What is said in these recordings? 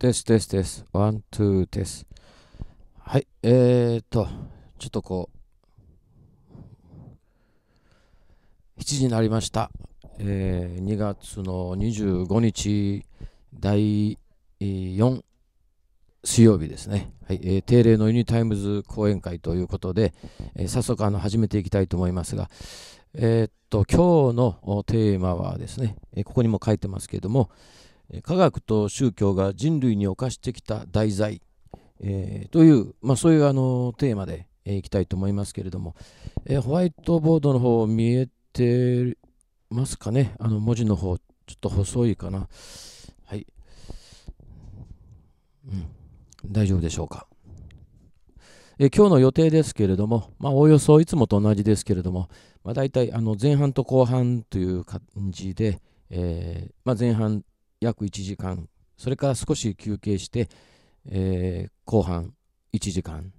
です、です、です。ワン、ツー、です。はい、えーと、ちょっとこう、7時になりました。えー、2月の25日、第4水曜日ですね。はい、えー、定例のユニタイムズ講演会ということで、えー、早速あの始めていきたいと思いますが、えー、っと、今日のテーマはですね、ここにも書いてますけども、科学と宗教が人類に侵してきた題材、えー、という、まあ、そういうあのテーマで、えー、いきたいと思いますけれども、えー、ホワイトボードの方見えてますかねあの文字の方ちょっと細いかなはい、うん、大丈夫でしょうかえ今日の予定ですけれども、まあ、おおよそいつもと同じですけれども、まあ、大体あの前半と後半という感じで、えー、まあ、前半約1時間それから少し休憩して、えー、後半1時間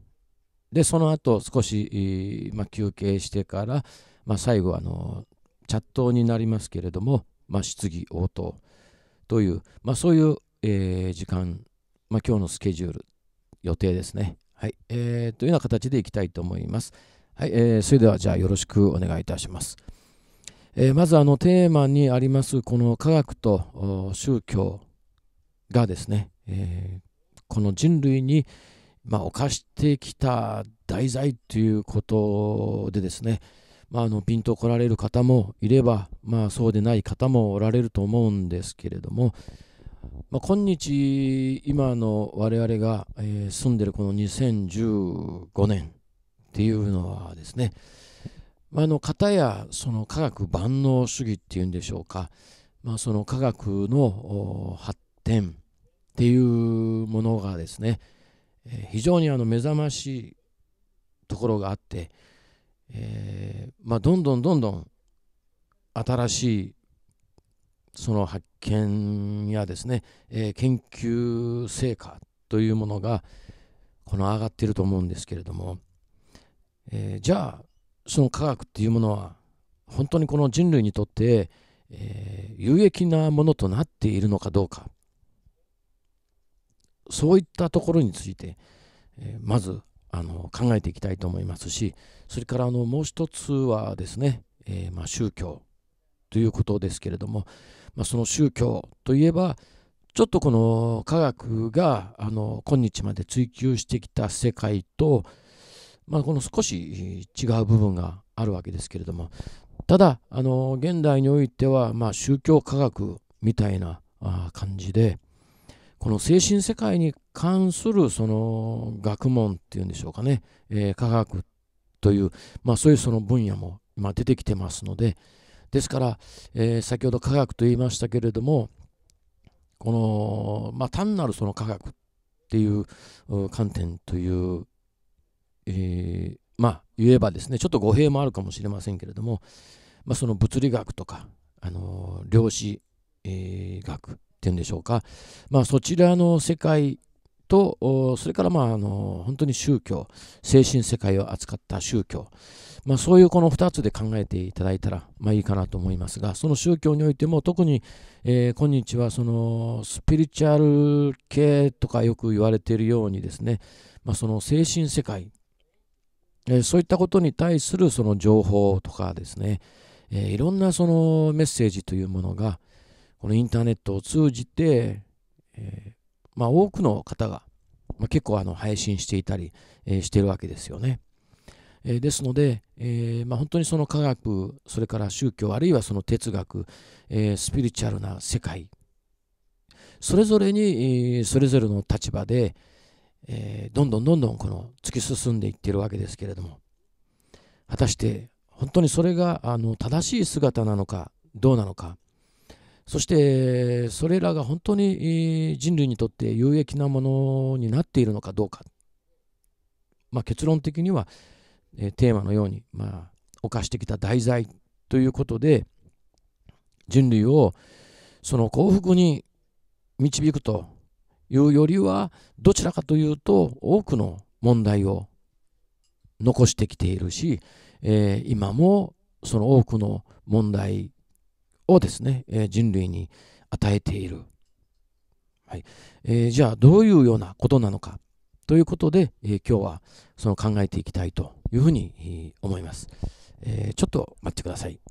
でその後少し、まあ、休憩してから、まあ、最後あのチャットになりますけれども、まあ、質疑応答という、まあ、そういう、えー、時間、まあ、今日のスケジュール予定ですね、はいえー、というような形でいきたいと思います。はいえー、それではじゃあよろしくお願いいたします。えー、まずあのテーマにありますこの科学と宗教がですね、えー、この人類に、まあ、犯してきた題材ということでですね、まあ、あのピンと来られる方もいれば、まあ、そうでない方もおられると思うんですけれども、まあ、今日今の我々が、えー、住んでるこの2015年っていうのはですね、あの方やその科学万能主義っていうんでしょうか、まあ、その科学の発展っていうものがですね、え非常にあの目覚ましいところがあって、えー、まあ、どんどんどんどん新しいその発見やですね、えー、研究成果というものがこの上がっていると思うんですけれども、えー、じゃあその科学っていうものは本当にこの人類にとって、えー、有益なものとなっているのかどうかそういったところについて、えー、まずあの考えていきたいと思いますしそれからあのもう一つはですね、えー、まあ、宗教ということですけれども、まあ、その宗教といえばちょっとこの科学があの今日まで追求してきた世界と、まあ、この少し違う部分があるわけですけれどもただあの現代においては、まあ、宗教科学みたいな感じでこの精神世界に関するその学問っていうんでしょうかね、えー、科学という、まあ、そういうその分野も今出てきてますのでですから、えー、先ほど科学と言いましたけれどもこの、まあ、単なるその科学っていう観点というえー、まあ言えばですねちょっと語弊もあるかもしれませんけれども、まあ、その物理学とか、あの量子、えー、学っていうんでしょうか、まあ、そちらの世界とそれからまああの本当に宗教精神世界を扱った宗教、まあ、そういうこの2つで考えていただいたら、まあ、いいかなと思いますがその宗教においても特に、えー、今日はそのスピリチュアル系とかよく言われているようにですね、まあ、その精神世界えそういったことに対するその情報とかですね、えいろんなそのメッセージというものがこのインターネットを通じて、えまあ、多くの方が、ま結構あの配信していたり、えしてるわけですよね。えですので、えまあ、本当にその科学それから宗教あるいはその哲学、えスピリチュアルな世界それぞれに、それぞれの立場で、えー、どんどんどんどんこの突き進んでいってるわけですけれども果たして本当にそれがあの正しい姿なのかどうなのかそしてそれらが本当に人類にとって有益なものになっているのかどうか、まあ、結論的には、えテーマのように、まあ、犯してきた題材ということで人類をその幸福に導くというよりは、どちらかというと、多くの問題を残してきているし、えー、今もその多くの問題をですね、えー、人類に与えている。はいえー、じゃあ、どういうようなことなのかということで、え今日はその考えていきたいというふうに思います。えちょっと待ってください。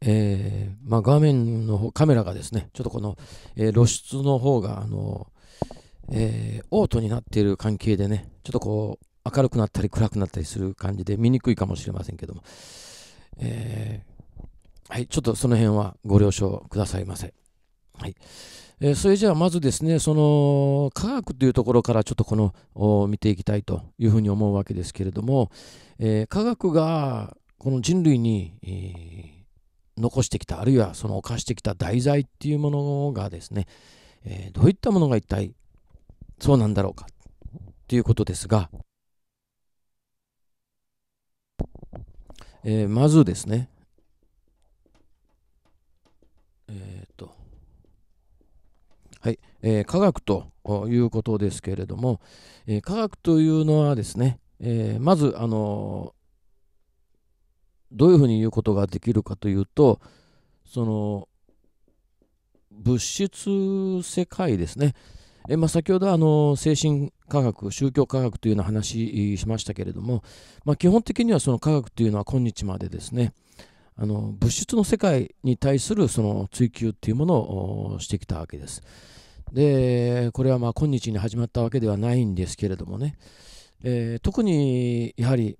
えー、まあ、画面のカメラがですねちょっとこの、えー、露出の方があの、えー、オートになっている関係でねちょっとこう明るくなったり暗くなったりする感じで見にくいかもしれませんけども、えはいちょっとその辺はご了承くださいませ。はいえそれじゃあまずですねその科学というところからちょっとこの見ていきたいというふうに思うわけですけれども、え科学がこの人類に、えー残してきたあるいはその犯してきた題材っていうものがですね、えー、どういったものが一体そうなんだろうかっていうことですが、えー、まずですねえっ、ー、とはい、えー、科学ということですけれども、えー、科学というのはですね、えー、まずあのどういうふうに言うことができるかというとその物質世界ですねえ、まあ、先ほどあの精神科学宗教科学というような話しましたけれども、まあ、基本的にはその科学というのは今日までですねあの物質の世界に対するその追求っていうものをしてきたわけです。でこれはまあ今日に始まったわけではないんですけれどもね、えー、特にやはり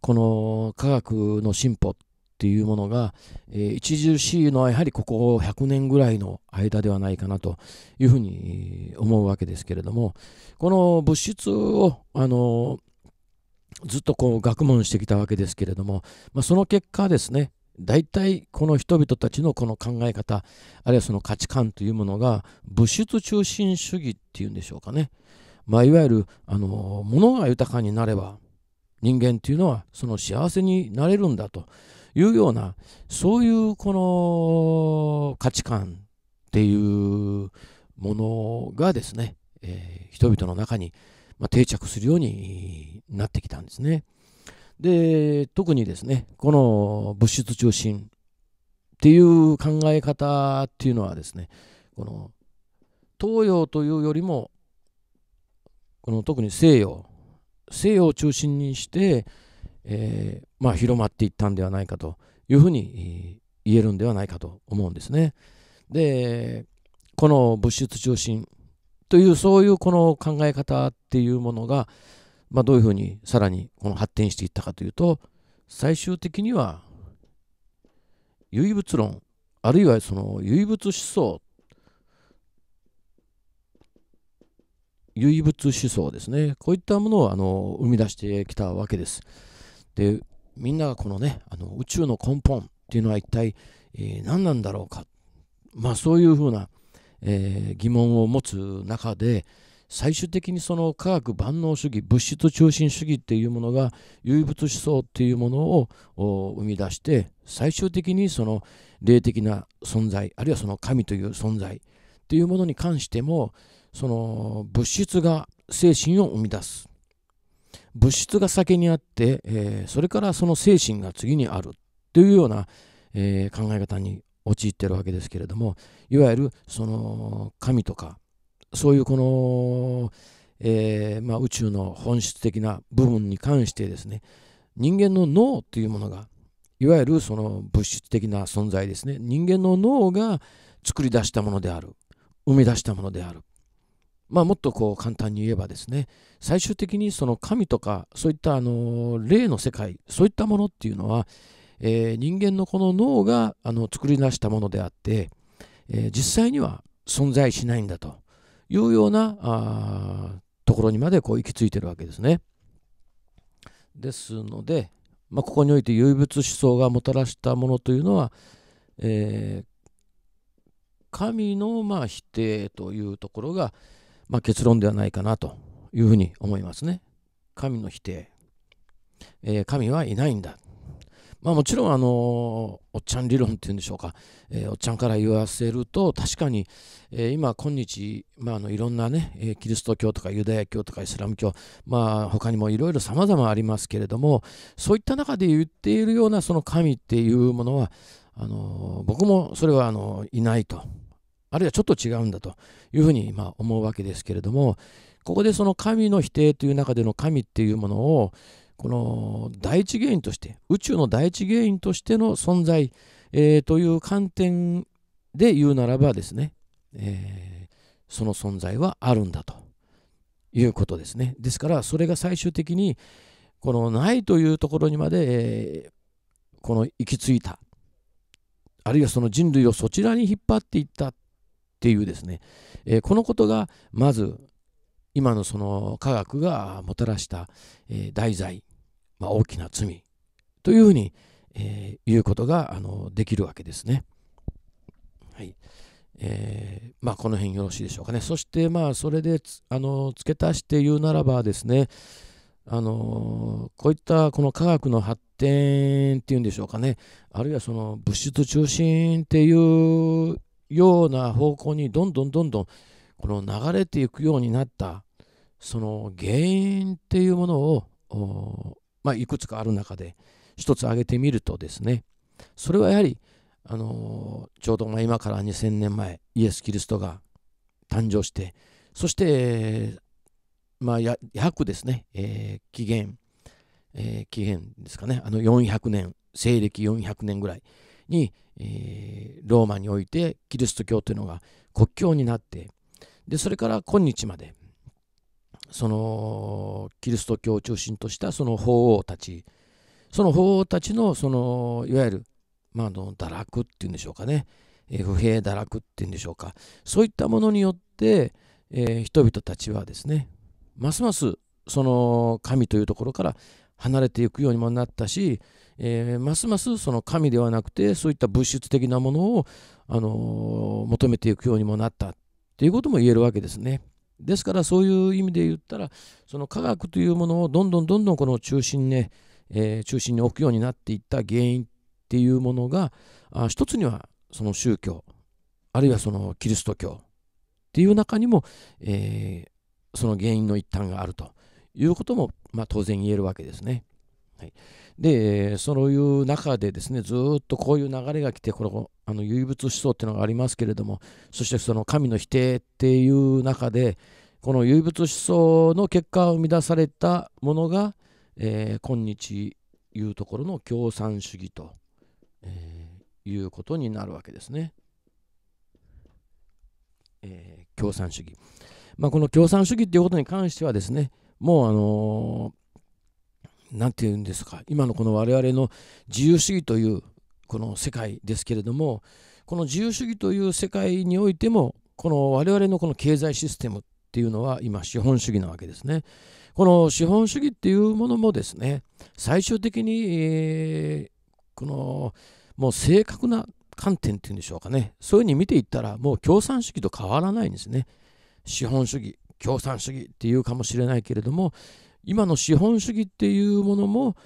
この科学の進歩っていうものが、えー、著しいのはやはりここ100年ぐらいの間ではないかなというふうに思うわけですけれどもこの物質をあのずっとこう学問してきたわけですけれども、まあ、その結果ですね大体この人々たちのこの考え方あるいはその価値観というものが物質中心主義っていうんでしょうかね、まあ、いわゆるあの物が豊かになれば人間っていうのはその幸せになれるんだというようなそういうこの価値観っていうものがですね、えー、人々の中に、ま定着するようになってきたんですね。で特にですねこの物質中心っていう考え方っていうのはですねこの東洋というよりもこの特に西洋西洋を中心にして、えー、まあ、広まっていったんではないかというふうに言えるんではないかと思うんですね。でこの物質中心というそういうこの考え方っていうものが、まあ、どういうふうにさらにこの発展していったかというと最終的には唯物論あるいはその唯物思想唯物思想ですね。こういったものをあの生み出してきたわけです。で、みんながこのね、あの宇宙の根本っていうのは一体、えー、何なんだろうか。まあそういうふうな、えー、疑問を持つ中で、最終的にその科学万能主義物質中心主義っていうものが唯物思想っていうものを生み出して最終的にその霊的な存在あるいはその神という存在っていうものに関してもその物質が精神を生み出す物質が先にあって、えー、それからその精神が次にあるというような、えー、考え方に陥ってるわけですけれどもいわゆるその神とかそういうこの、えー、まあ、宇宙の本質的な部分に関してですね人間の脳というものがいわゆるその物質的な存在ですね人間の脳が作り出したものである生み出したものであるまあ、もっとこう簡単に言えばですね最終的にその神とかそういったあの霊の世界そういったものっていうのは、えー、人間のこの脳があの作り出したものであって、えー、実際には存在しないんだというようなあところにまでこう行き着いてるわけですね。ですので、まあ、ここにおいて唯物思想がもたらしたものというのは、えー、神のまあ否定というところが、まあ、結論ではないかなというふうに思いますね。神の否定。えー、神はいないんだ。まあ、もちろん、あのー、おっちゃん理論っていうんでしょうか、えー、おっちゃんから言わせると、確かに、えー、今、今日、まあ、あのいろんなね、えキリスト教とかユダヤ教とかイスラム教、まあ、他にもいろいろ様々ありますけれども、そういった中で言っているような、その神っていうものは、あの僕もそれはあのいないとあるいはちょっと違うんだというふうにま思うわけですけれどもここでその神の否定という中での神っていうものをこの第一原因として宇宙の第一原因としての存在、えー、という観点で言うならばですね、えー、その存在はあるんだということですねですからそれが最終的にこのないというところにまで、えー、この行き着いたあるいはその人類をそちらに引っ張っていったっていうですね、えー、このことがまず今のその科学がもたらした、えー、大まあ、大きな罪というふうに、えー、うことがあのできるわけですね。はいえー、まあ、この辺よろしいでしょうかね。そしてまあそれであの付け足して言うならばですねあのこういったこの科学の発展っていうんでしょうかねあるいはその物質中心っていうような方向にどんどんどんどんこの流れていくようになったその原因っていうものを、まあ、いくつかある中で一つ挙げてみるとですねそれはやはりあのちょうどま今から2000年前イエス・キリストが誕生してそしてまあ約ですね、えー、紀元、えー、紀元ですかねあの400年西暦400年ぐらいに、えー、ローマにおいてキリスト教というのが国教になってでそれから今日までそのキリスト教を中心としたその法王たちその法王たちのそのいわゆる、まあ、の堕落っていうんでしょうかね、えー、不平堕落っていうんでしょうかそういったものによって、えー、人々たちはですねますますその神というところから離れていくようにもなったしえー、ますますその神ではなくてそういった物質的なものを、あのー、求めていくようにもなったということも言えるわけですね。ですからそういう意味で言ったらその科学というものをどんどんどんどんこの中心ね、えー、中心に置くようになっていった原因っていうものがあ一つにはその宗教あるいはそのキリスト教っていう中にも、えー、その原因の一端があるということも、まあ、当然言えるわけですね。はい、でそういう中でですねずっとこういう流れが来てこのあの唯物思想っていうのがありますけれどもそしてその神の否定っていう中でこの唯物思想の結果を生み出されたものが、えー、今日いうところの共産主義と、えー、いうことになるわけですね。えー、共産主義、まあ、この共産主義っていうことに関してはですねもうあの何て言うんですか今のこの我々の自由主義というこの世界ですけれどもこの自由主義という世界においてもこの我々のこの経済システムっていうのは今資本主義なわけですね。この資本主義っていうものもですね最終的に、えー、このもう正確な観点っていうんでしょうかねそういうふうに見ていったらもう共産主義と変わらないんですね。資本主義共産主義っていうかもしれないけれども今の資本主義っていうものも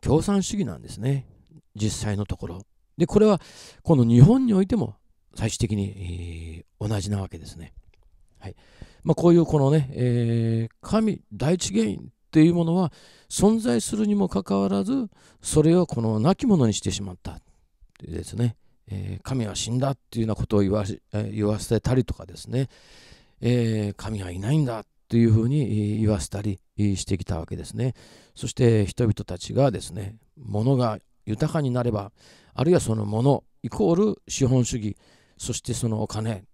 共産主義なんですね実際のところでこれはこの日本においても最終的に、えー、同じなわけですね、はいまあ、こういうこのね、えー、神第一原因っていうものは存在するにもかかわらずそれをこの亡き者にしてしまったですね、えー、神は死んだっていうようなことを言わ言わせたりとかですね、えー、神はいないんだっていうふうに言わせたりしてきたわけですね。そして人々たちがですね、物が豊かになれば、あるいはその物イコール資本主義、そしてそのお金、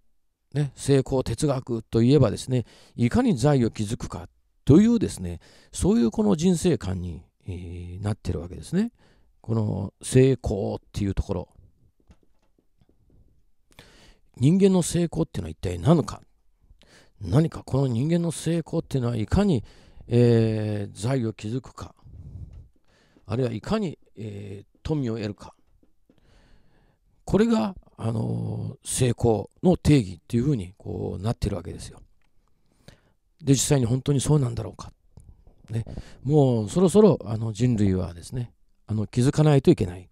ね、成功哲学といえばですね、いかに財を築くかというですね、そういうこの人生観に、えなってるわけですね。この成功っていうところ。人間の成功っていうのは一体何か何かこの人間の成功っていうのはいかにえー、財を築くか、あるいはいかに、えー、富を得るか、これが、あのー、成功の定義っていうふうにこうなってるわけですよ。で、実際に本当にそうなんだろうか。ね、もうそろそろあの人類はですね、あの気づかないといけない。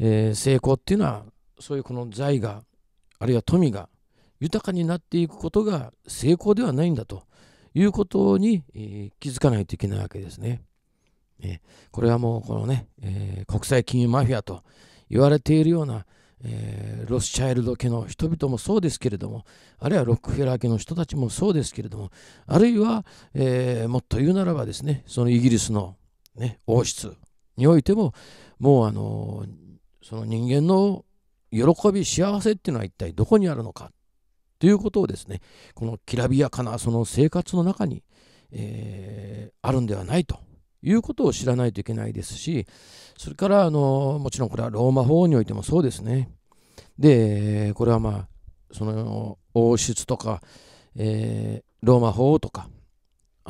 えー、成功っていうのは、そういうこの財が、あるいは富が豊かになっていくことが成功ではないんだと。いうことに、えー、気づかないといけないわけですね。えこれはもうこのね、え国際金融マフィアと言われているような、えー、ロスチャイルド家の人々もそうですけれども、あるいはロックフェラー家の人たちもそうですけれども、あるいは、えー、もっと言うならばですね、そのイギリスの、ね、王室においても、もうあのその人間の喜び、幸せっていうのは一体どこにあるのかということをですね、このきらびやかなその生活の中に、えー、あるんではないということを知らないといけないですし、それからあの、もちろんこれはローマ法においてもそうですね。で、これはまあ、その王室とか、えー、ローマ法とか、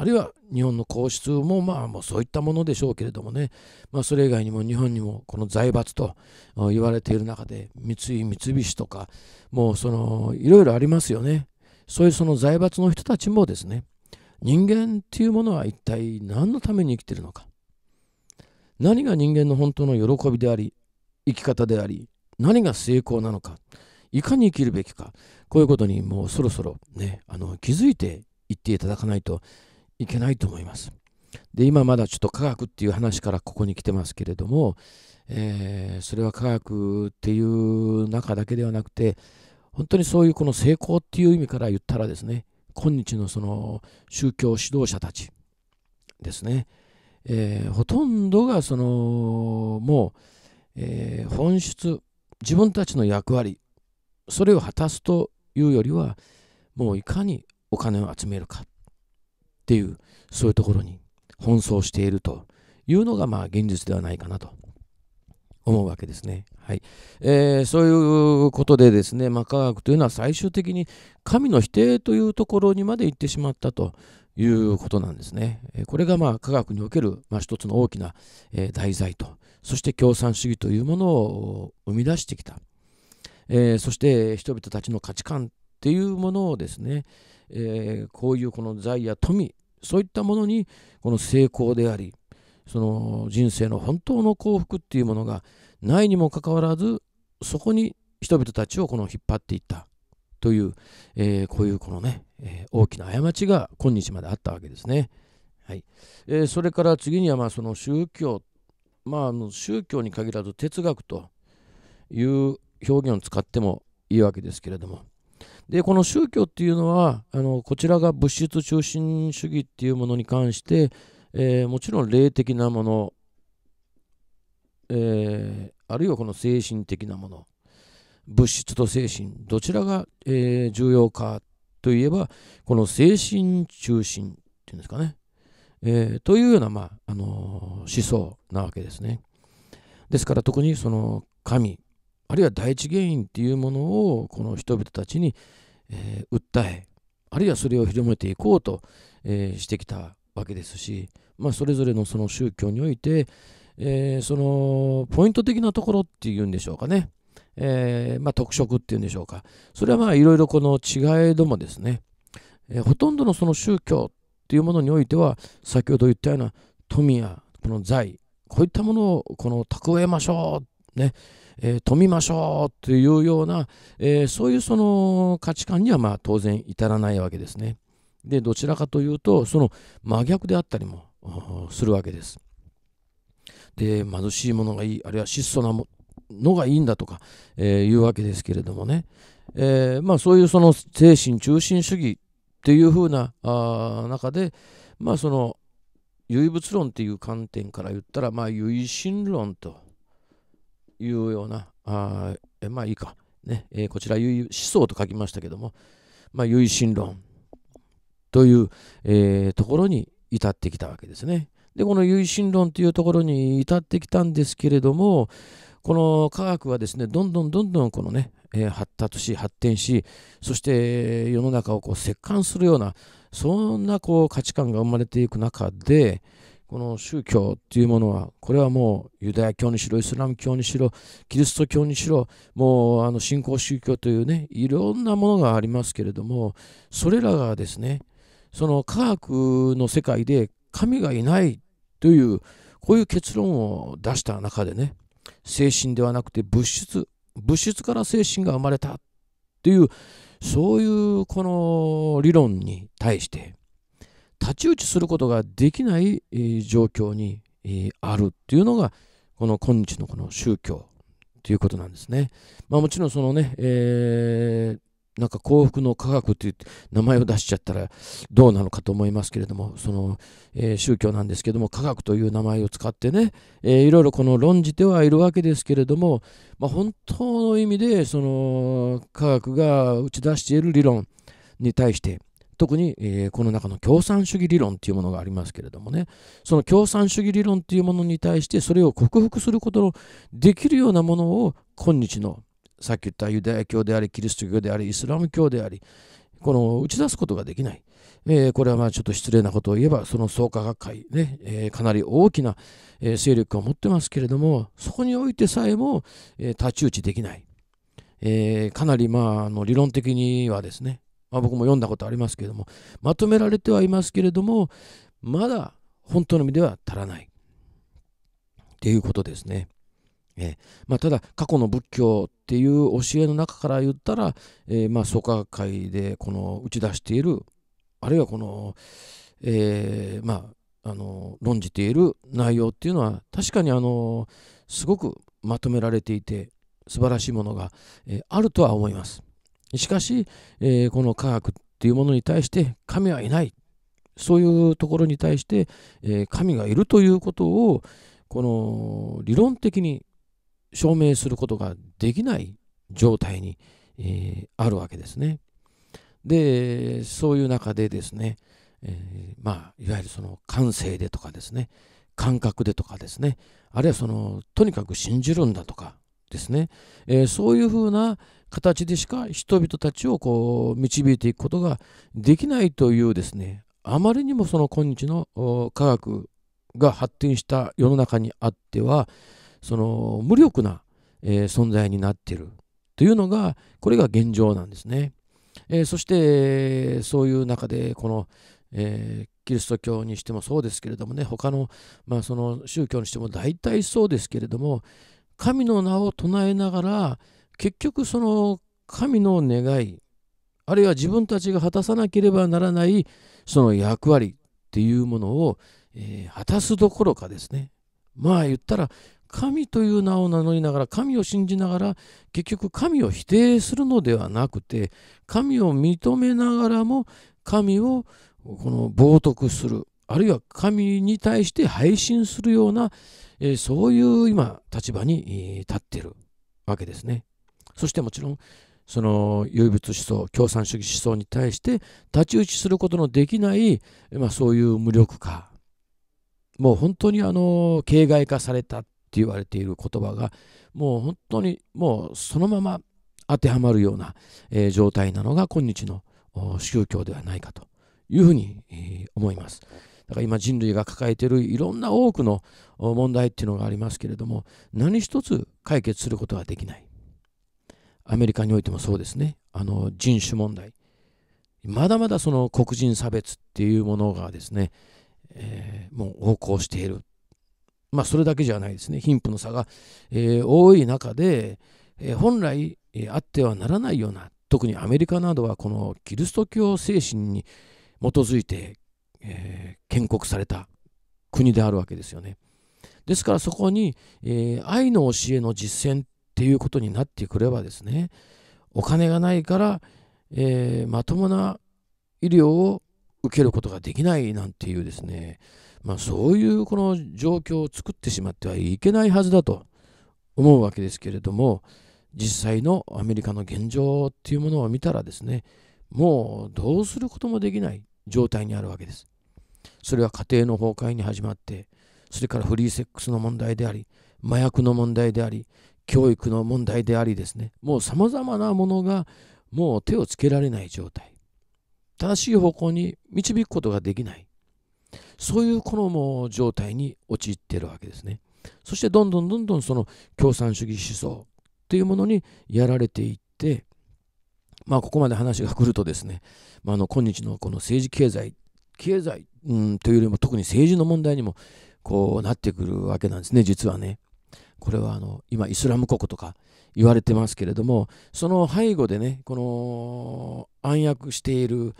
あるいは日本の皇室もまあもうそういったものでしょうけれどもね、まあ、それ以外にも日本にもこの財閥と言われている中で三井三菱とかもうそのいろいろありますよねそういうその財閥の人たちもですね人間っていうものは一体何のために生きてるのか何が人間の本当の喜びであり生き方であり何が成功なのかいかに生きるべきかこういうことにもうそろそろねあの気づいていっていただかないといけないと思います。で今まだちょっと科学っていう話からここに来てますけれども、えー、それは科学っていう中だけではなくて本当にそういうこの成功っていう意味から言ったらですね今日のその宗教指導者たちですね、えー、ほとんどがそのもう、えー、本質自分たちの役割それを果たすというよりはもういかにお金を集めるかっていう、そういうところに奔走しているというのが、まあ、現実ではないかなと思うわけですね。はいえー、そういうことでですね、まあ、科学というのは最終的に神の否定というところにまで行ってしまったということなんですね。これがまあ科学におけるまあ一つの大きな題材と、そして共産主義というものを生み出してきた、えー、そして人々たちの価値観っていうものをですね、えー、こういうこの財や富そういったものにこの成功でありその人生の本当の幸福っていうものがないにもかかわらずそこに人々たちをこの引っ張っていったという、えー、こういうこのね、えー、大きな過ちが今日まであったわけですね。はいえー、それから次にはまあその宗教、まあ、あの宗教に限らず哲学という表現を使ってもいいわけですけれどもでこの宗教っていうのはあのこちらが物質中心主義っていうものに関して、えー、もちろん霊的なもの、えー、あるいはこの精神的なもの物質と精神どちらが、えー、重要かといえばこの精神中心っていうんですかね、えというような、まああの思想なわけですねですから特にその神あるいは第一原因っていうものをこの人々たちに、えー、訴えあるいはそれを広めていこうと、えー、してきたわけですし、まあ、それぞれのその宗教において、えー、そのポイント的なところっていうんでしょうかね、えー、まあ、特色っていうんでしょうかそれはまあいろいろこの違いどもですね、えほとんどのその宗教っていうものにおいては先ほど言ったような富やこの財こういったものをこの蓄えましょうねえー、富みましょうというような、えー、そういうその価値観にはまあ当然至らないわけですね。でどちらかというとその真逆であったりもするわけです。で貧しいものがいいあるいは質素なものがいいんだとか、えー、いうわけですけれどもね、えー、まあ、そういうその精神中心主義っていう風なあ中で、まあ、その唯物論っていう観点から言ったら、まあ、唯心論というような、あえまあいいか、ねえー、こちら思想と書きましたけども、まあ、唯心論という、えー、ところに至ってきたわけですね。でこの唯心論というところに至ってきたんですけれどもこの科学はですねどんどんどんどんこのね、えー、発達し発展しそして世の中をこう折檻するようなそんなこう価値観が生まれていく中で、この宗教というものは、これはもうユダヤ教にしろ、イスラム教にしろ、キリスト教にしろ、もうあの信仰宗教というね、いろんなものがありますけれども、それらがですね、その科学の世界で神がいないという、こういう結論を出した中でね、精神ではなくて物質、物質から精神が生まれたっていう、そういうこの理論に対して、太刀打ちすることができない、状況に、あるっていうのがこの今日のこの宗教ということなんですね。まあ、もちろんそのね、えー、なんか幸福の科学という名前を出しちゃったらどうなのかと思いますけれどもその、え宗教なんですけども科学という名前を使ってね、えー、いろいろこの論じてはいるわけですけれども、まあ、本当の意味でその科学が打ち出している理論に対して特に、えー、この中の共産主義理論というものがありますけれどもね、その共産主義理論というものに対して、それを克服することのできるようなものを、今日の、さっき言ったユダヤ教であり、キリスト教であり、イスラム教であり、この打ち出すことができない。えー、これはまあちょっと失礼なことを言えば、その創価学会ね、えー、かなり大きな、え勢力を持ってますけれども、そこにおいてさえも、え太刀打ちできない。えかなりまああの理論的にはですね、まあ、僕も読んだことありますけれどもまとめられてはいますけれどもまだ本当の意味では足らないっていうことですね。えまあ、ただ過去の仏教っていう教えの中から言ったら、えー、まあ創価学会でこの打ち出しているあるいはこの、えー、まあ、あの論じている内容っていうのは確かにあのすごくまとめられていて素晴らしいものが、えー、あるとは思います。しかし、えー、この科学っていうものに対して神はいないそういうところに対して、えー、神がいるということをこの理論的に証明することができない状態に、えー、あるわけですね。でそういう中でですね、えー、まあいわゆるその感性でとかですね感覚でとかですねあるいはそのとにかく信じるんだとかですね、えそういうふうな、形でしか人々たちをこう導いていくことができないというですねあまりにもその今日の科学が発展した世の中にあってはその無力な、え存在になっているというのがこれが現状なんですね。えそしてそういう中でこの、えキリスト教にしてもそうですけれどもね他の,、まあその宗教にしても大体そうですけれども神の名を唱えながら結局その神の願いあるいは自分たちが果たさなければならないその役割っていうものを、えー、果たすどころかですねまあ言ったら神という名を名乗りながら神を信じながら結局神を否定するのではなくて神を認めながらも神をこの冒涜するあるいは神に対して配信するような、えー、そういう今立場に立ってるわけですね。そしてもちろんその唯物思想共産主義思想に対して太刀打ちすることのできない、まあ、そういう無力化もう本当にあの形骸化されたって言われている言葉がもう本当にもうそのまま当てはまるような、えー、状態なのが今日の宗教ではないかというふうに、えー、思います。だから今人類が抱えているいろんな多くの問題っていうのがありますけれども何一つ解決することはできない。アメリカにおいてもそうですねあの人種問題まだまだその黒人差別っていうものがですね、えー、もう横行しているまあそれだけじゃないですね貧富の差が、えー、多い中で、えー、本来、えあってはならないような特にアメリカなどはこのキリスト教精神に基づいて、え建国された国であるわけですよね。ですからそこに、え愛の教えの実践っっていうことになってくればですねお金がないから、えー、まともな医療を受けることができないなんていうですね、まあ、そういうこの状況を作ってしまってはいけないはずだと思うわけですけれども実際のアメリカの現状っていうものを見たらですねもうどうすることもできない状態にあるわけです。それは家庭の崩壊に始まってそれからフリーセックスの問題であり麻薬の問題であり教育の問題でありですねもうさまざまなものがもう手をつけられない状態正しい方向に導くことができないそういうこのもう状態に陥っているわけですねそしてどんどんどんどんその共産主義思想というものにやられていってまあここまで話が来るとですね、まあ、の今日のこの政治経済経済、うん、というよりも特に政治の問題にもこうなってくるわけなんですね実はね。これはあの今イスラム国とか言われてますけれどもその背後でねこの暗躍している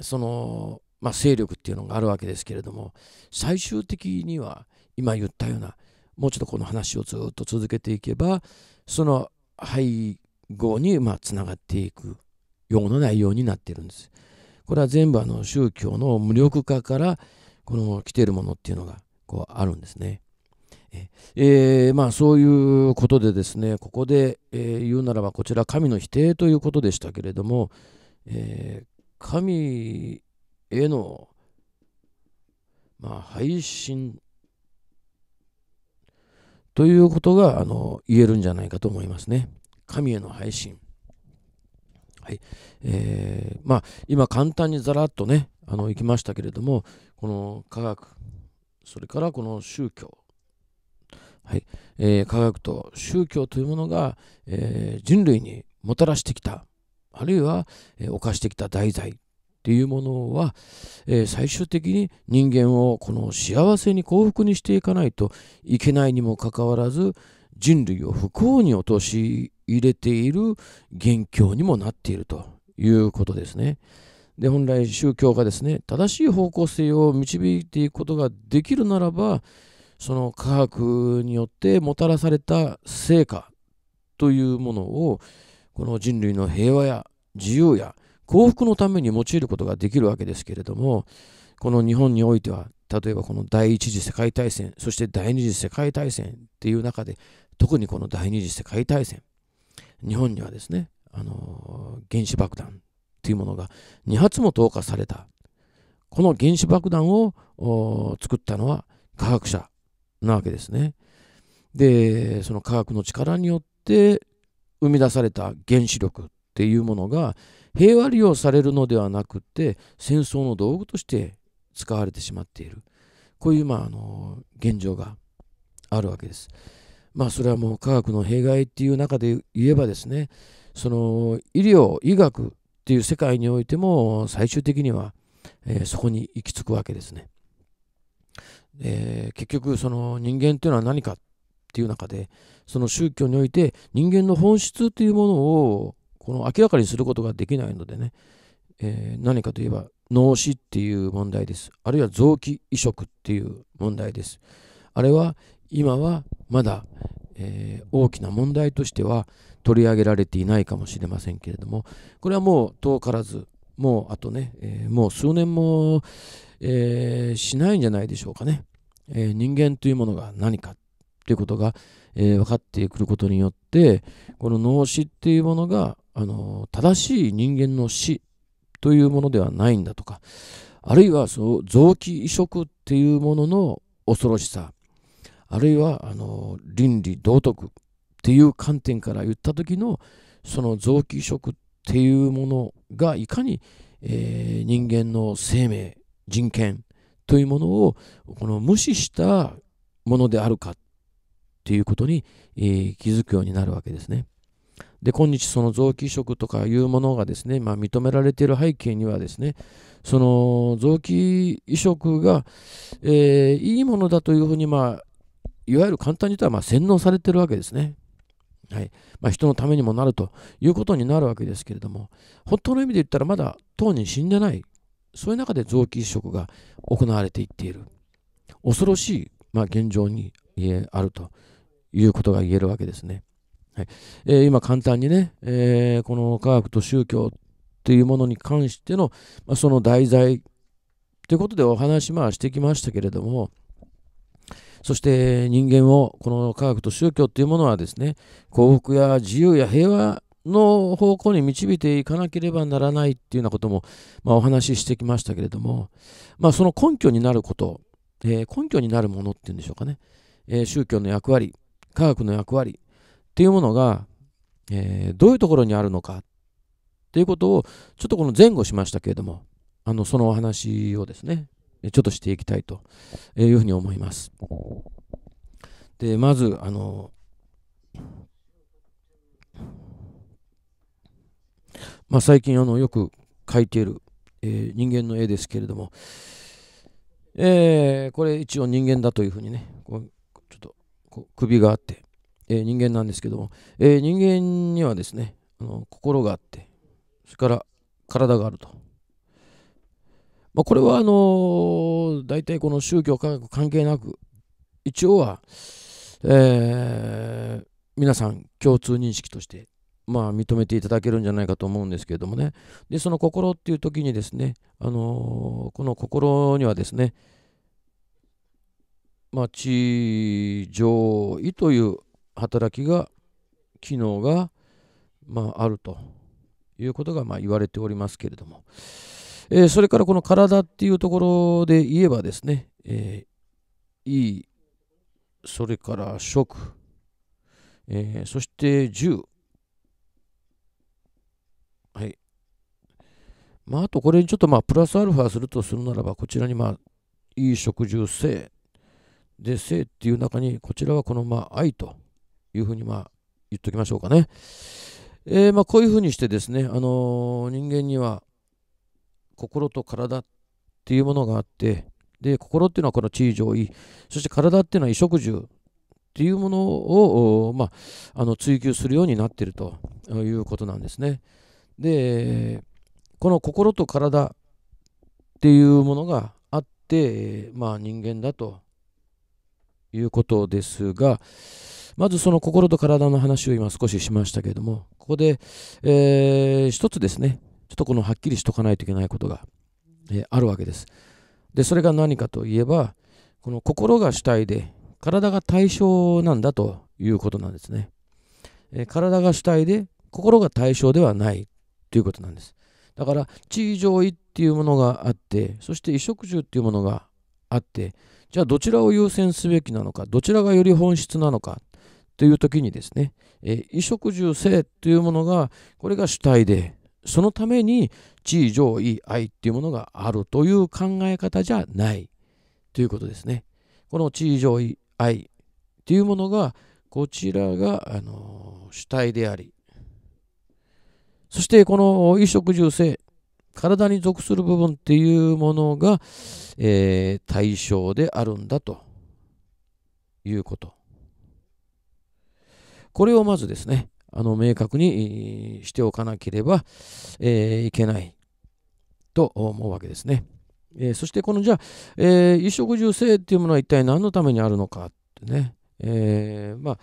その、まあ、勢力っていうのがあるわけですけれども最終的には今言ったようなもうちょっとこの話をずっと続けていけばその背後にまあつながっていくような内容になっているんです。これは全部あの宗教の無力化からこの来ているものっていうのがこうあるんですね。えー、まあ、そういうことでですねここで、えー、言うならばこちら神の否定ということでしたけれども、えー、神への、まあ、配信ということがあの言えるんじゃないかと思いますね。神への配信。はいえーまあ、今簡単にざらっとねあのいきましたけれどもこの科学それからこの宗教はいえー、科学と宗教というものが、えー、人類にもたらしてきたあるいは、えー、犯してきた題材っていうものは、え最終的に人間をこの幸せに幸福にしていかないといけないにもかかわらず人類を不幸に陥れている元凶にもなっているということですね。で本来宗教がですね正しい方向性を導いていくことができるならばその科学によってもたらされた成果というものをこの人類の平和や自由や幸福のために用いることができるわけですけれどもこの日本においては例えばこの第一次世界大戦そして第二次世界大戦っていう中で特にこの第二次世界大戦日本にはですねあの原子爆弾っていうものが2発も投下されたこの原子爆弾を作ったのは科学者なわけですね。でその科学の力によって生み出された原子力っていうものが平和利用されるのではなくて戦争の道具として使われてしまっているこういうまああの現状があるわけです。まあそれはもう科学の弊害っていう中で言えばですねその医療医学っていう世界においても最終的には、えー、そこに行き着くわけですね。えー、結局その人間っていうのは何かっていう中でその宗教において人間の本質というものをこの明らかにすることができないのでね、えー、何かといえば脳死っていう問題ですあるいは臓器移植っていう問題ですあれは今はまだ、えー、大きな問題としては取り上げられていないかもしれませんけれどもこれはもう遠からずもうあとね、えー、もう数年も、えー、しないんじゃないでしょうかねえ人間というものが何かということが、え分かってくることによってこの脳死っていうものが、あの正しい人間の死というものではないんだとかあるいはその臓器移植っていうものの恐ろしさあるいはあの倫理道徳っていう観点から言った時のその臓器移植っていうものがいかに、えー、人間の生命人権というものをこの無視したものであるかっていうことに、えー、気づくようになるわけですね。で今日その臓器移植とかいうものがですね、まあ、認められている背景にはですねその臓器移植が、えー、いいものだというふうに、まあ、いわゆる簡単に言ったらまあ洗脳されてるわけですね。はいまあ、人のためにもなるということになるわけですけれども本当の意味で言ったらまだ当人死んでないそういう中で臓器移植が行われていっている恐ろしい、まあ、現状に、あるということが言えるわけですね。はいえー、今簡単にね、えー、この科学と宗教っていうものに関しての、まあ、その題材ということでお話まあしてきましたけれどもそして人間をこの科学と宗教っていうものはですね幸福や自由や平和の方向に導いていかなければならないっていうようなことも、まあ、お話ししてきましたけれども、まあ、その根拠になること、えー、根拠になるものっていうんでしょうかね、えー、宗教の役割科学の役割っていうものが、えー、どういうところにあるのかっていうことをちょっとこの前後しましたけれどもあのそのお話をですねちょっとしていきたいというふうに思います。でまずあのまあ、最近あのよく描いている、えー、人間の絵ですけれども、えー、これ一応人間だというふうにねこうちょっとこう首があって、えー、人間なんですけども、え人間にはですねあの心があってそれから体があると。まあ、これはあの大体この宗教科学関係なく一応は、え皆さん共通認識としてまあ、認めていただけるんじゃないかと思うんですけれどもね。で、その心っていう時にですね、あのー、この心にはですね、まあ、地上位という働きが、機能が、まあ、あるということが、まあ、言われておりますけれども、えー、それからこの体っていうところで言えばですね、えー、いい、それから食、えー、そして銃まあ、あとこれにちょっとまあプラスアルファするとするならばこちらにまあいい食住性で性っていう中にこちらはこのまあ愛というふうにまあ言っときましょうかね。えー、まあこういうふうにしてですね、あのー、人間には心と体っていうものがあってで心っていうのはこの地位上位そして体っていうのは衣食住っていうものを、まあ、あの追求するようになっているということなんですね。で、この心と体っていうものがあって、まあ、人間だということですがまずその心と体の話を今少ししましたけれどもここで、えー、一つですねちょっとこのはっきりしとかないといけないことが、えー、あるわけですでそれが何かといえばこの心が主体で体が対象なんだということなんですね、えー、体が主体で心が対象ではないということなんですだから地位上位っていうものがあってそして衣食住っていうものがあってじゃあどちらを優先すべきなのかどちらがより本質なのかという時にですね、え衣食住性というものがこれが主体でそのために地位上位愛っていうものがあるという考え方じゃないということですね。この地位上位愛っていうものがこちらが、あの主体でありそしてこの衣食住性、体に属する部分っていうものが、えー、対象であるんだということ。これをまずですね、あの明確にしておかなければ、えー、いけないと思うわけですね。えー、そしてこのじゃあ、えー、衣食住性っていうものは一体何のためにあるのかってね、えー、まあ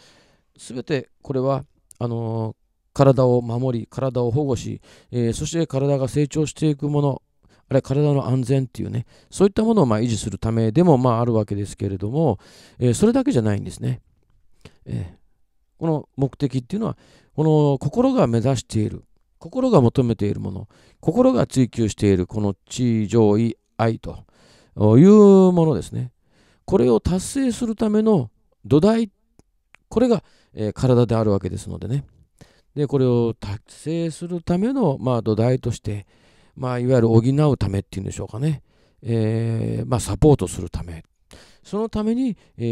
全てこれはあの体を守り、体を保護し、えー、そして体が成長していくもの、あれ体の安全っていうね、そういったものをま維持するためでもまああるわけですけれども、えー、それだけじゃないんですね。えー、この目的っていうのは、この心が目指している、心が求めているもの、心が追求しているこの地上位愛というものですね。これを達成するための土台、これが、えー、体であるわけですのでね。でこれを達成するための、まあ、土台として、まあ、いわゆる補うためっていうんでしょうかね、えー、まあ、サポートするためそのために、え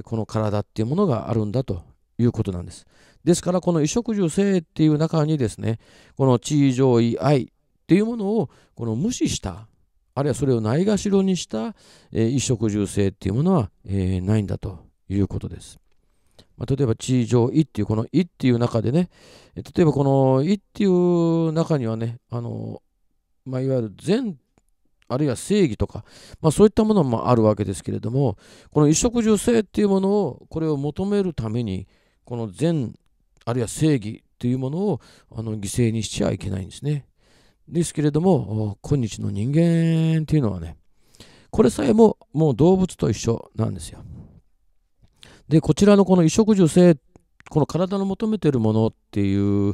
ー、この体っていうものがあるんだということなんですですからこの衣食住性っていう中にですねこの地位上位愛っていうものをこの無視したあるいはそれをないがしろにした、え衣食住性っていうものは、えー、ないんだということです。まあ、例えば地上位っていうこの位っていう中でね、例えばこの位っていう中にはね、あの、まあ、いわゆる善あるいは正義とか、まあ、そういったものもあるわけですけれどもこの衣食住性っていうものをこれを求めるためにこの善あるいは正義というものをあの犠牲にしちゃいけないんですね。ですけれども今日の人間っていうのはねこれさえももう動物と一緒なんですよ。で、こちらのこの衣食住性、この体の求めてるものっていう、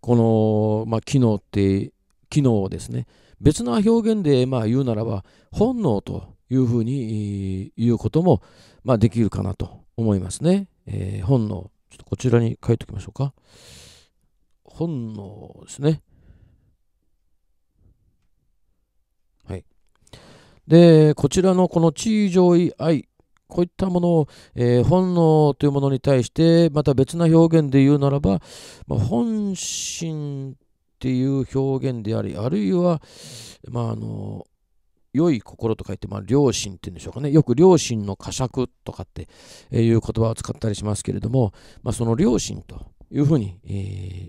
この、まあ、機能って、機能をですね、別な表現でまあ言うならば、本能というふうに言うことも、まあ、できるかなと思いますね。えー、本能、ちょっとこちらに書いておきましょうか。本能ですね。はい。で、こちらのこの地位上位愛こういったものを、えー、本能というものに対して、また別な表現で言うならば、まあ、本心っていう表現であり、あるいは、まあ、あの、良い心と書いて、まあ、良心っていうんでしょうかね。よく良心の呵責とかっていう言葉を使ったりしますけれども、まあ、その良心というふうに、え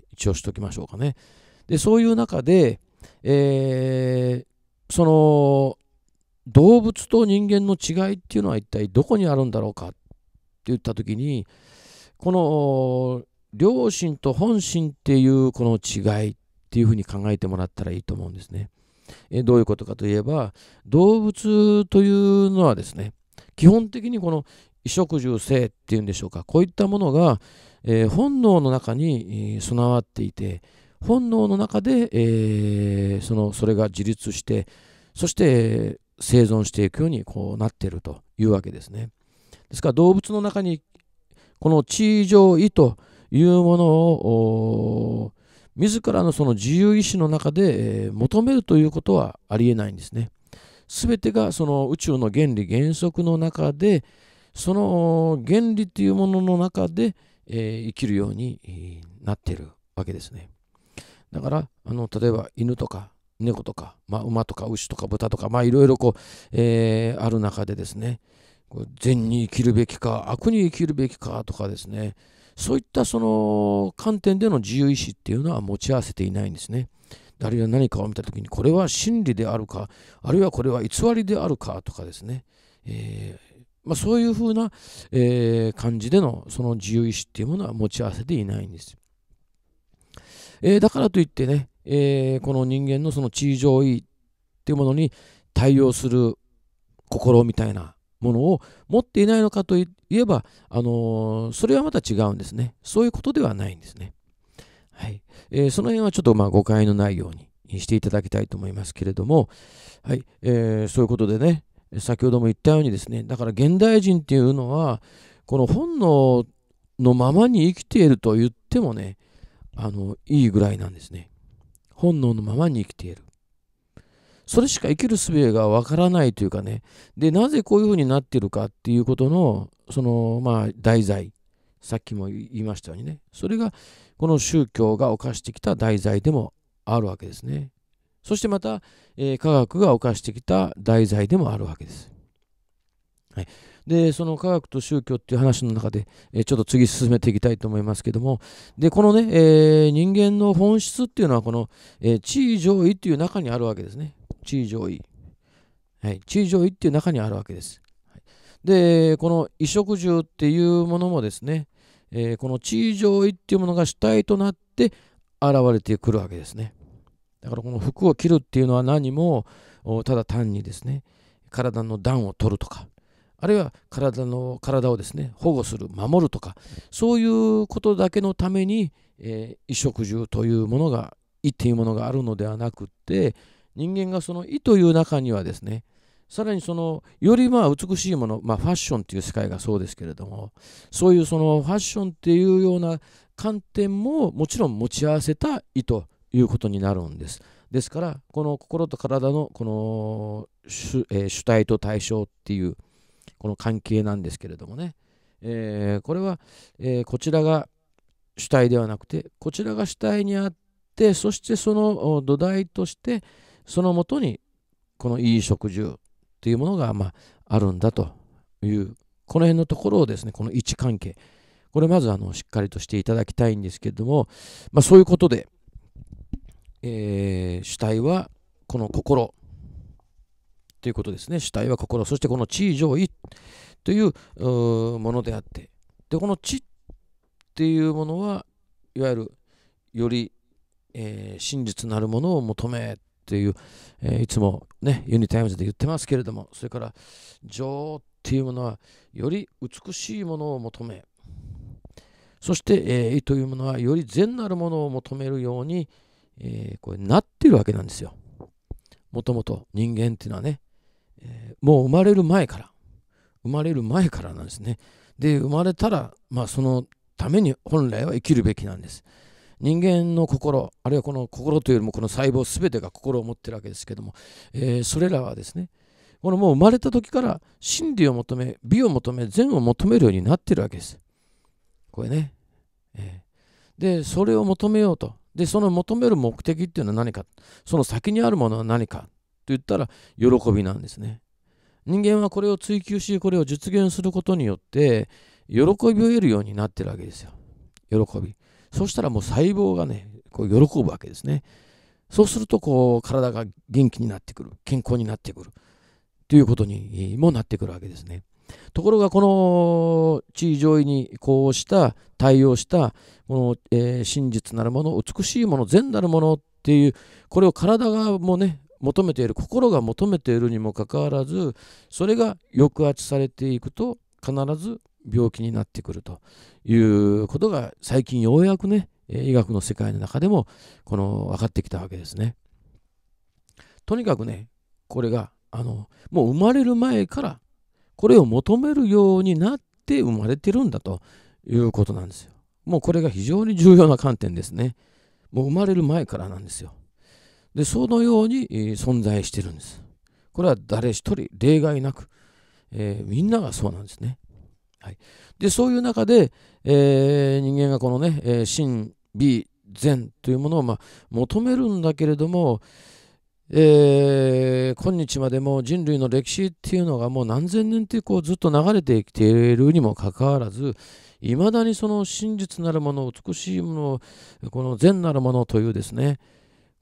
ー、一応しときましょうかね。で、そういう中で、えー、その動物と人間の違いっていうのは一体どこにあるんだろうかって言った時にこの良心と本心っていうこの違いっていうふうに考えてもらったらいいと思うんですね。えどういうことかといえば動物というのはですね基本的にこの衣食住性っていうんでしょうかこういったものが、えー、本能の中に、えー、備わっていて本能の中で、えー、そのそれが自立してそして生存していくようにこうなっているというわけですね。ですから動物の中にこの地位上位というものを自らのその自由意志の中で、え求めるということはありえないんですね。全てがその宇宙の原理原則の中でその原理というものの中で、え生きるようになっているわけですね。だからあの例えば犬とか猫とか、まあ、馬とか牛とか豚とか、まあ、いろいろこう、えー、ある中でですね、善に生きるべきか、悪に生きるべきかとかですね、そういったその観点での自由意志っていうのは持ち合わせていないんですね。あるいは何かを見た時に、これは真理であるか、あるいはこれは偽りであるかとかですね、えーまあ、そういうふうな、えー、感じでのその自由意志っていうものは持ち合わせていないんです。えー、だからといってね、えー、この人間のその地位上位っていうものに対応する心みたいなものを持っていないのかといえば、あのー、それはまた違うんですね。そういうことではないんですね。はいえー、その辺はちょっとまあ誤解のないようにしていただきたいと思いますけれども、はいえー、そういうことでね、先ほども言ったようにですね、だから現代人っていうのは、この本能のままに生きていると言ってもね、あのいいぐらいなんですね。本能のままに生きている。それしか生きる術がわからないというかね、で、なぜこういうふうになっているかっていうことの、その、まあ、題材、さっきも言いましたようにね、それが、この宗教が犯してきた題材でもあるわけですね。そしてまた、えー、科学が犯してきた題材でもあるわけです。はい、でその科学と宗教っていう話の中で、えちょっと次進めていきたいと思いますけどもでこのね、えー、人間の本質っていうのはこの、えー、地位上位っていう中にあるわけですね地位上位、はい、地位上位っていう中にあるわけです、はい、でこの衣食住っていうものもですね、えー、この地位上位っていうものが主体となって現れてくるわけですねだからこの服を着るっていうのは何もただ単にですね体の暖を取るとかあるいは体の体をですね保護する守るとかそういうことだけのために、えー、衣食住というものが意というものがあるのではなくって人間がその意という中にはですねさらにそのよりまあ美しいもの、まあ、ファッションっていう世界がそうですけれどもそういうそのファッションっていうような観点ももちろん持ち合わせた意ということになるんです。ですからこの心と体のこの主,、えー、主体と対象っていうこの関係なんですけれどもね、えー、これは、えー、こちらが主体ではなくてこちらが主体にあってそしてその土台としてそのもとにこのいい食住っていうものが、まあ、あるんだというこの辺のところをですねこの位置関係これまずあのしっかりとしていただきたいんですけれども、まあ、そういうことで、えー、主体はこの心ということですね。主体は心、そしてこの地位上位というものであって、で、この地っていうものは、いわゆるより、えー、真実なるものを求めという、えー、いつもね、ユニタイムズで言ってますけれども、それから、情っていうものは、より美しいものを求め、そして、えー、というものは、より善なるものを求めるように、えー、これなってるわけなんですよ。もともと人間っていうのはねえー、もう生まれる前から生まれる前からなんですねで生まれたら、まあ、そのために本来は生きるべきなんです人間の心あるいはこの心というよりもこの細胞全てが心を持ってるわけですけども、えー、それらはですねこのもう生まれた時から真理を求め美を求め善を求めるようになってるわけですこれね、えー、でそれを求めようとでその求める目的っていうのは何かその先にあるものは何か言ったら喜びなんですね。人間はこれを追求しこれを実現することによって喜びを得るようになってるわけですよ。喜び。そしたらもう細胞がねこう喜ぶわけですね。そうするとこう体が元気になってくる健康になってくるということにもなってくるわけですね。ところがこの地位上位にこうした対応したこの、えー、真実なるもの美しいもの善なるものっていうこれを体がもうね求めている心が求めているにもかかわらずそれが抑圧されていくと必ず病気になってくるということが最近ようやくね医学の世界の中でもこの分かってきたわけですね。とにかくねこれがあのもう生まれる前からこれを求めるようになって生まれてるんだということなんですよ。もうこれが非常に重要な観点ですね。もう生まれる前からなんですよ。で、そのように、えー、存在してるんです。これは誰一人例外なく、えー、みんながそうなんですね。はい、で、そういう中で、えー、人間がこのね、えー、真、美、善というものを、まあ、求めるんだけれども、えー、今日までも人類の歴史っていうのがもう何千年ってこうずっと流れてきているにもかかわらずいまだにその真実なるもの美しいものこの善なるものというですね、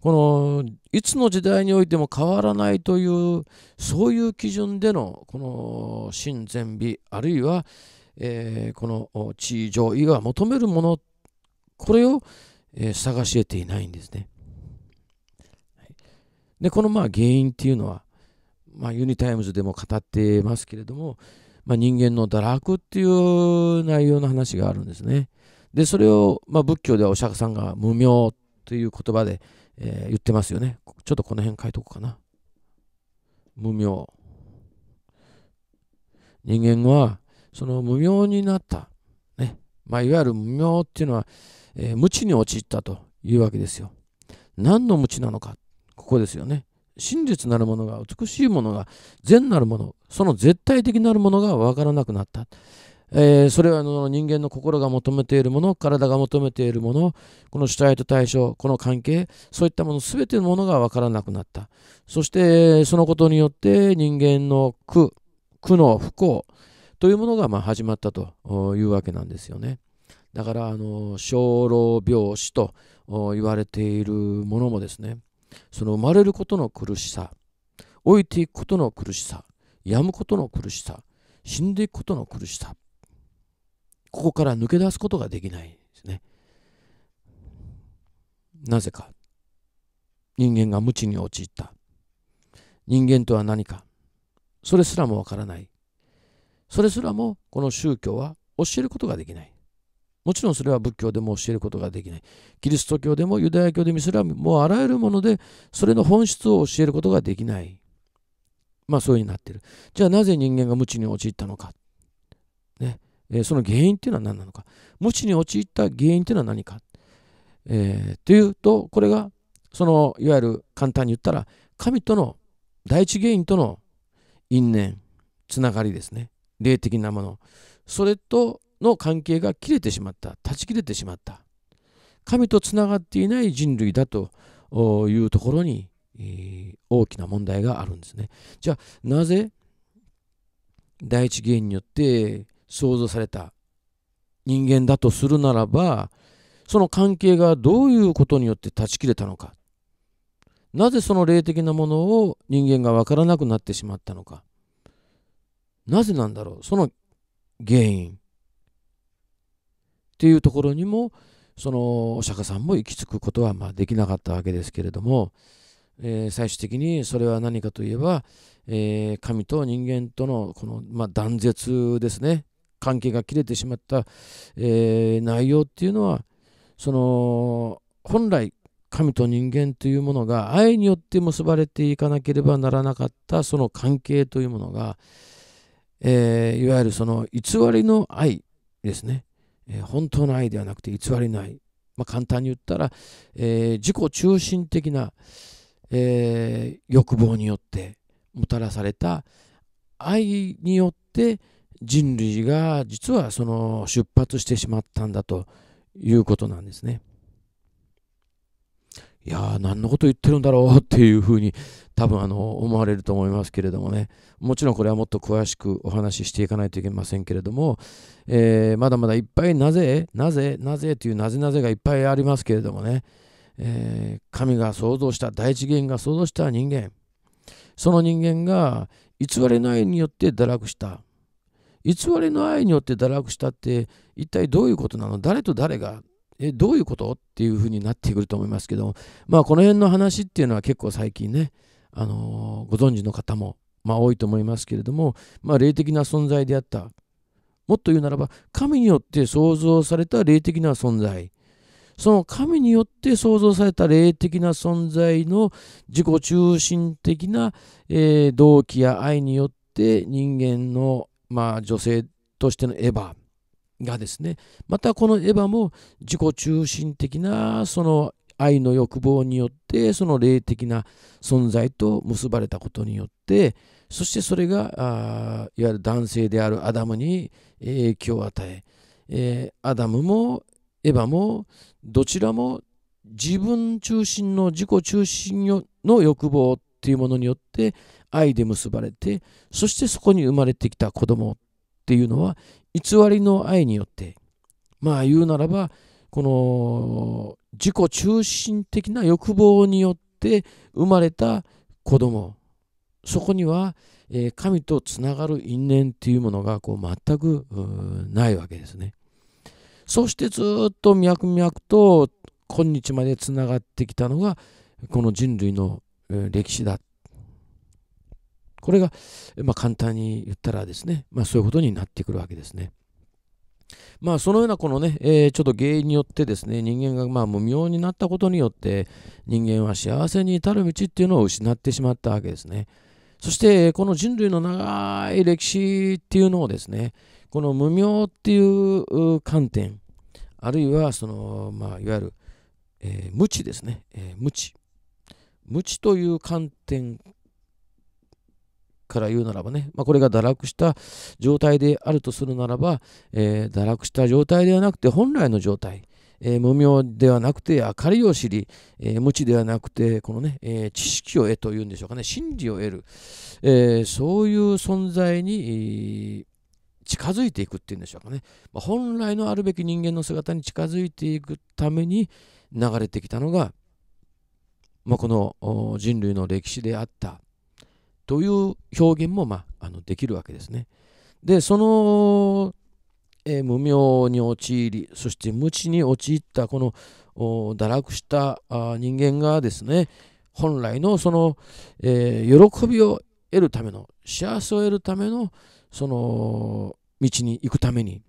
このいつの時代においても変わらないというそういう基準でのこの真善美あるいは、えー、この地位上位が求めるものこれを、えー、探し得ていないんですね。はい、でこのまあ原因っていうのは、まあ、ユニタイムズでも語ってますけれども、まあ、人間の堕落っていう内容の話があるんですね。でそれを、まあ、仏教ではお釈迦さんが無明という言葉で「えー、言ってますよね。ちょっとこの辺書いとこうかな。無明。人間は、その無明になった。ね。まあ、いわゆる無明っていうのは、えー、無知に陥ったというわけですよ。何の無知なのか。ここですよね。真実なるものが、美しいものが、善なるもの、その絶対的なるものが分からなくなった。えー、それはの人間の心が求めているもの体が求めているものこの主体と対象この関係そういったもの全てのものが分からなくなったそしてそのことによって人間の苦苦の不幸というものがま始まったというわけなんですよねだからあの生老病死と言われているものもですねその生まれることの苦しさ老いていくことの苦しさ病むことの苦しさ死んでいくことの苦しさここから抜け出すことができないですね。なぜか。人間が無知に陥った。人間とは何か。それすらもわからない。それすらもこの宗教は教えることができない。もちろんそれは仏教でも教えることができない。キリスト教でもユダヤ教でもスれムもうあらゆるものでそれの本質を教えることができない。まあそうになってる。じゃあなぜ人間が無知に陥ったのか。えー、その原因っていうのは何なのか無知に陥った原因っていうのは何か、えー、というとこれがそのいわゆる簡単に言ったら神との第一原因との因縁つながりですね霊的なものそれとの関係が切れてしまった断ち切れてしまった神とつながっていない人類だというところに、えー、大きな問題があるんですねじゃあなぜ第一原因によって創造された人間だとするならばその関係がどういうことによって断ち切れたのかなぜその霊的なものを人間が分からなくなってしまったのかなぜなんだろうその原因っていうところにもそのお釈迦さんも行き着くことはまできなかったわけですけれども、えー、最終的にそれは何かといえば、えー、神と人間とのこの、まあ、断絶ですね関係が切れてしまった、えー、内容っていうのはその本来神と人間というものが愛によって結ばれていかなければならなかったその関係というものが、えー、いわゆるその偽りの愛ですね、えー、本当の愛ではなくて偽りの愛、まあ、簡単に言ったら、えー、自己中心的な、え欲望によってもたらされた愛によって人類が実はその出発してしまったんだということなんですね。いやー何のこと言ってるんだろうっていうふうに多分あの思われると思いますけれどもねもちろんこれはもっと詳しくお話ししていかないといけませんけれども、えー、まだまだいっぱいなぜなぜなぜというなぜなぜがいっぱいありますけれどもね、え神が創造した第一元が創造した人間その人間が偽りないによって堕落した偽りの愛によって堕落したって一体どういうことなの誰と誰がえどういうことっていうふうになってくると思いますけどまあこの辺の話っていうのは結構最近ね、あのー、ご存知の方も、まあ、多いと思いますけれども、まあ、霊的な存在であったもっと言うならば神によって創造された霊的な存在その神によって創造された霊的な存在の自己中心的な、えー、動機や愛によって人間のまあ、女性としてのエヴァがですねまたこのエヴァも自己中心的なその愛の欲望によってその霊的な存在と結ばれたことによってそしてそれがいわゆる男性であるアダムに影響を与ええアダムもエヴァもどちらも自分中心の自己中心の欲望っていうものによって愛で結ばれてそしてそこに生まれてきた子供っていうのは偽りの愛によってまあ言うならばこの自己中心的な欲望によって生まれた子供そこには、え神とつながる因縁っていうものがこう全くないわけですね。そしてずっと脈々と今日までつながってきたのがこの人類の歴史だっこれが、まあ、簡単に言ったらですね、まあ、そういうことになってくるわけですね。まあ、そのようなこのね、えー、ちょっと原因によってですね、人間がまあ無明になったことによって、人間は幸せに至る道っていうのを失ってしまったわけですね。そして、この人類の長い歴史っていうのをですね、この無明っていう観点、あるいはその、まあ、いわゆる、えー、無知ですね、えー、無知。無知という観点から言うならばね、まあ、これが堕落した状態であるとするならば、えー、堕落した状態ではなくて本来の状態、えー、無明ではなくて明かりを知り、えー、無知ではなくてこのね、えー、知識を得というんでしょうかね真理を得る、えそういう存在に、近づいていくっていうんでしょうかね、まあ、本来のあるべき人間の姿に近づいていくために流れてきたのが、まあ、この人類の歴史であったという表現も、まあ、あのできるわけですね。でその、えー、無明に陥りそして無知に陥ったこの堕落した人間がですね本来のその、えー、喜びを得るための幸せを得るためのその道に行くために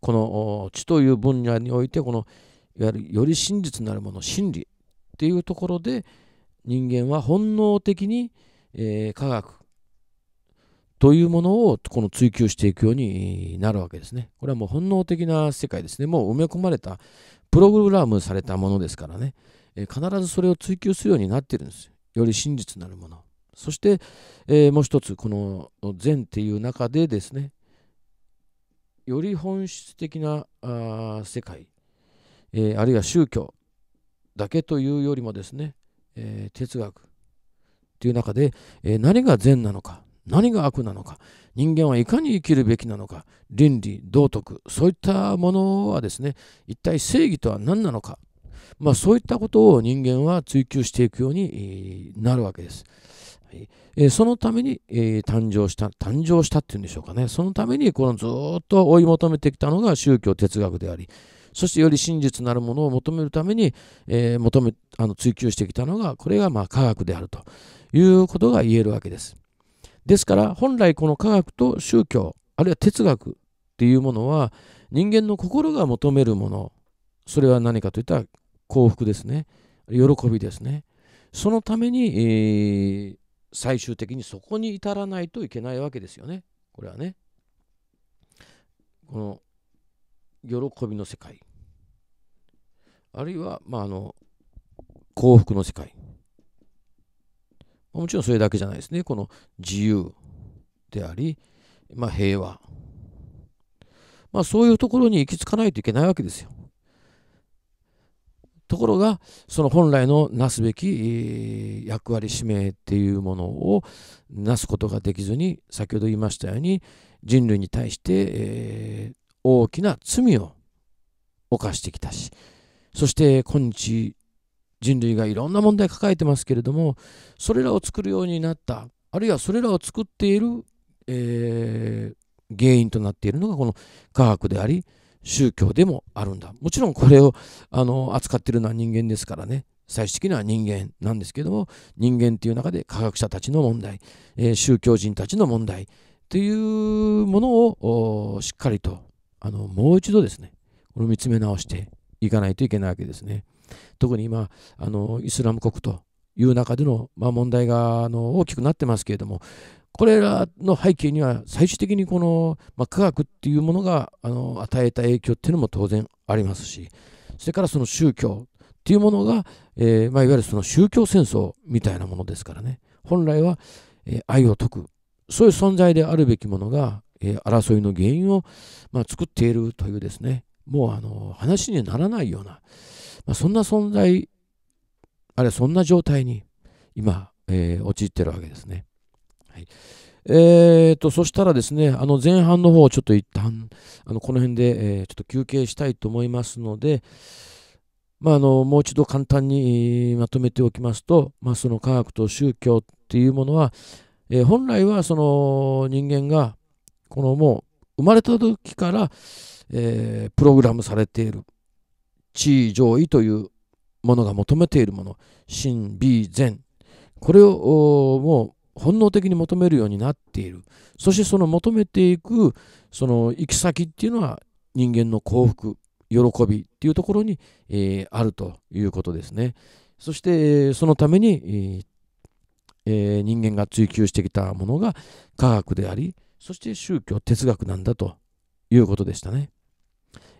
この知という分野においてこのいわゆるより真実なるもの真理っていうところで人間は本能的に、えー、科学というものをこの追求していくようになるわけですね。これはもう本能的な世界ですね。もう埋め込まれた、プログラムされたものですからね。えー、必ずそれを追求するようになってるんですよ。より真実なるもの。そして、えー、もう一つ、この善っていう中でですね、より本質的なあ世界、えー、あるいは宗教だけというよりもですね、えー、哲学っていう中で、えー、何が善なのか何が悪なのか人間はいかに生きるべきなのか倫理道徳そういったものはですね一体正義とは何なのか、まあ、そういったことを人間は追求していくようになるわけです。はいえそのために、え誕生した誕生したっていうんでしょうかねそのためにこのずっと追い求めてきたのが宗教哲学でありそしてより真実なるものを求めるために、え求めあの追求してきたのがこれがまあ科学であると、いうことが言えるわけです。ですから本来この科学と宗教あるいは哲学っていうものは人間の心が求めるものそれは何かといったら幸福ですね喜びですねそのために、えー、最終的にそこに至らないといけないわけですよねこれはねこの喜びの世界あるいは、まあ、あの幸福の世界もちろんそれだけじゃないですね。この自由であり、まあ、平和。まあ、そういうところに行き着かないといけないわけですよ。ところが、その本来のなすべき役割、使命っていうものをなすことができずに、先ほど言いましたように、人類に対して、え大きな罪を犯してきたし、そして今日人類がいろんな問題抱えてますけれどもそれらを作るようになったあるいはそれらを作っている、えー、原因となっているのがこの科学であり宗教でもあるんだもちろんこれをあの扱ってるのは人間ですからね最終的には人間なんですけども人間っていう中で科学者たちの問題、えー、宗教人たちの問題というものをしっかりとあのもう一度ですねこれを見つめ直していかないといけないわけですね。特に今あのイスラム国という中での、まあ、問題があの大きくなってますけれどもこれらの背景には最終的にこの、まあ、科学っていうものがあの与えた影響っていうのも当然ありますしそれからその宗教っていうものが、えー、まあ、いわゆるその宗教戦争みたいなものですからね本来は、えー、愛を解くそういう存在であるべきものが、えー、争いの原因を、まあ、作っているというですねもうあの話にならないようなまあ、そんな存在、あるいはそんな状態に今、えー、陥ってるわけですね。はいえーと、そしたらですね、あの前半の方、をちょっと一旦あのこの辺で、えー、ちょっと休憩したいと思いますので、まあ、あのもう一度簡単にまとめておきますと、まあ、その科学と宗教っていうものは、えー、本来はその人間がこのもう生まれた時から、えー、プログラムされている地位上位というものが求めているもの真美善これをもう本能的に求めるようになっているそしてその求めていくその行き先っていうのは人間の幸福喜びっていうところに、えー、あるということですねそしてそのために、えー、人間が追求してきたものが科学でありそして宗教哲学なんだということでしたね。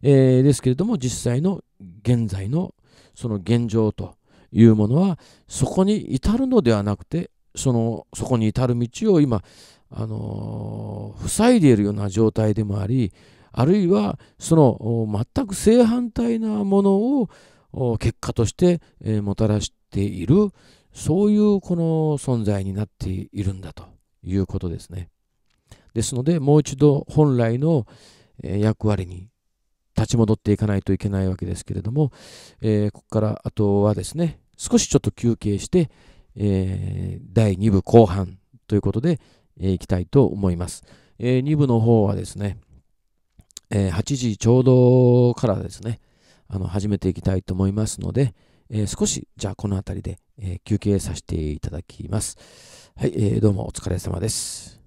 えー、ですけれども実際の現在のその現状というものはそこに至るのではなくてそのそこに至る道を今、あのー、塞いでいるような状態でもありあるいはその全く正反対なものを結果として、えもたらしているそういうこの存在になっているんだということですね。ですのでもう一度本来の役割に立ち戻っていかないといけないわけですけれども、えー、ここからあとはですね、少しちょっと休憩して、えー、第2部後半ということで、えー、いきたいと思います。えー、2部の方はですね、えー、8時ちょうどからですね、あの始めていきたいと思いますので、えー、少し、じゃあこの辺りで、え休憩させていただきます。はい、えー、どうもお疲れ様です。